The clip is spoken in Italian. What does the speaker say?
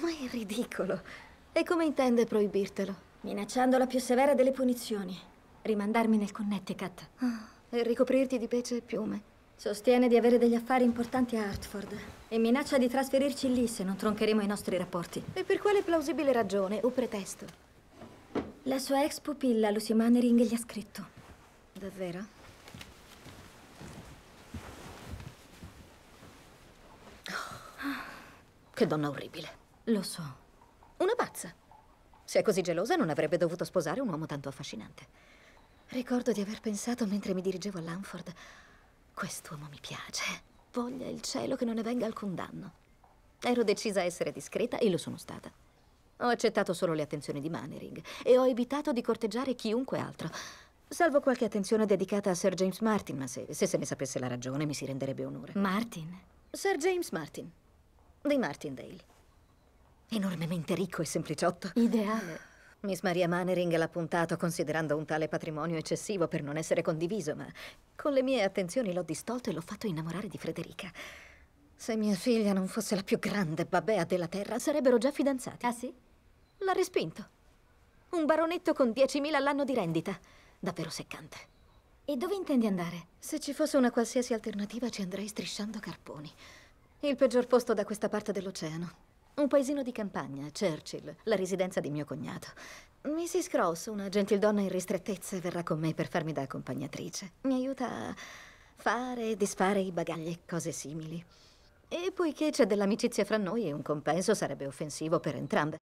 Ma è ridicolo. E come intende proibirtelo? Minacciando la più severa delle punizioni. Rimandarmi nel Connecticut. Oh, e ricoprirti di pece e piume. Sostiene di avere degli affari importanti a Hartford e minaccia di trasferirci lì se non troncheremo i nostri rapporti. E per quale plausibile ragione o pretesto? La sua ex pupilla, Lucy Mannering, gli ha scritto. Davvero? Ah, che donna orribile. Lo so. Una pazza. Se è così gelosa non avrebbe dovuto sposare un uomo tanto affascinante. Ricordo di aver pensato mentre mi dirigevo a Lanford, quest'uomo mi piace. Voglia il cielo che non ne venga alcun danno. Ero decisa a essere discreta e lo sono stata. Ho accettato solo le attenzioni di Mannering e ho evitato di corteggiare chiunque altro. Salvo qualche attenzione dedicata a Sir James Martin, ma se, se, se ne sapesse la ragione mi si renderebbe onore. Martin? Sir James Martin, di Martindale. Enormemente ricco e sempliciotto. Ideale. Miss Maria Mannering l'ha puntato considerando un tale patrimonio eccessivo per non essere condiviso, ma con le mie attenzioni l'ho distolto e l'ho fatto innamorare di Federica. Se mia figlia non fosse la più grande babea della terra, sarebbero già fidanzati. Ah sì? L'ha respinto. Un baronetto con 10.000 all'anno di rendita. Davvero seccante. E dove intendi andare? Se ci fosse una qualsiasi alternativa ci andrei strisciando carponi. Il peggior posto da questa parte dell'oceano. Un paesino di campagna, Churchill, la residenza di mio cognato. Mrs. Cross, una gentildonna in ristrettezze, verrà con me per farmi da accompagnatrice. Mi aiuta a fare e disfare i bagagli e cose simili. E poiché c'è dell'amicizia fra noi, un compenso sarebbe offensivo per entrambe.